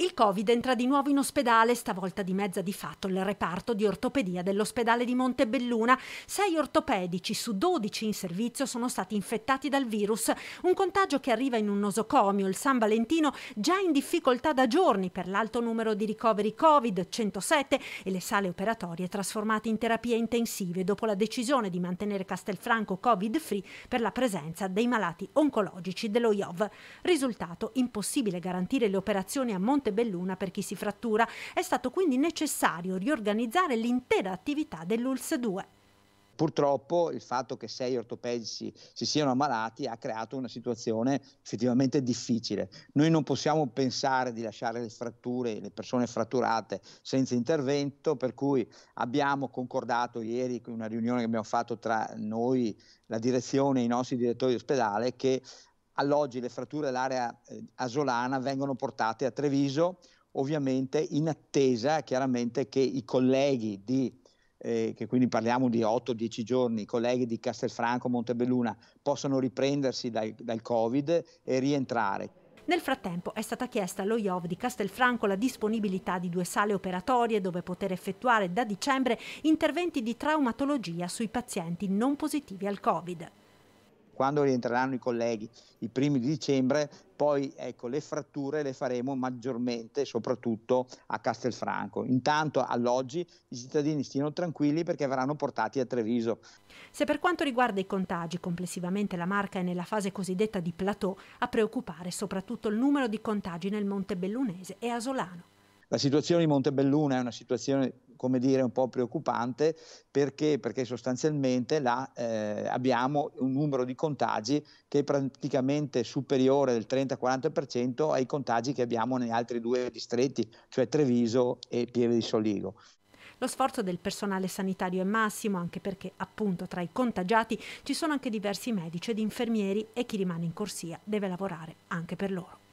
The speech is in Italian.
Il Covid entra di nuovo in ospedale, stavolta di mezza di fatto il reparto di ortopedia dell'ospedale di Montebelluna. Sei ortopedici su 12 in servizio sono stati infettati dal virus, un contagio che arriva in un nosocomio, il San Valentino, già in difficoltà da giorni per l'alto numero di ricoveri Covid, 107, e le sale operatorie trasformate in terapie intensive dopo la decisione di mantenere Castelfranco Covid-free per la presenza dei malati oncologici dello IOV. Risultato, impossibile garantire le operazioni a Montebelluna Forte Belluna per chi si frattura. È stato quindi necessario riorganizzare l'intera attività dell'ULS 2. Purtroppo il fatto che sei ortopedici si siano ammalati ha creato una situazione effettivamente difficile. Noi non possiamo pensare di lasciare le fratture, le persone fratturate senza intervento, per cui abbiamo concordato ieri in una riunione che abbiamo fatto tra noi, la direzione e i nostri direttori di ospedale che alloggi le fratture dell'area eh, asolana vengono portate a Treviso, ovviamente in attesa chiaramente che i colleghi di eh, che quindi parliamo di 8-10 giorni, i colleghi di Castelfranco, Montebelluna possano riprendersi dal, dal Covid e rientrare. Nel frattempo è stata chiesta allo IOV di Castelfranco la disponibilità di due sale operatorie dove poter effettuare da dicembre interventi di traumatologia sui pazienti non positivi al Covid quando rientreranno i colleghi i primi di dicembre, poi ecco, le fratture le faremo maggiormente, soprattutto a Castelfranco. Intanto all'oggi i cittadini stiano tranquilli perché verranno portati a Treviso. Se per quanto riguarda i contagi, complessivamente la Marca è nella fase cosiddetta di plateau, a preoccupare soprattutto il numero di contagi nel Montebellunese e Asolano. La situazione di Montebelluna è una situazione come dire, un po' preoccupante perché, perché sostanzialmente là eh, abbiamo un numero di contagi che è praticamente superiore del 30-40% ai contagi che abbiamo negli altri due distretti, cioè Treviso e Pieve di Soligo. Lo sforzo del personale sanitario è massimo anche perché appunto tra i contagiati ci sono anche diversi medici ed infermieri e chi rimane in corsia deve lavorare anche per loro.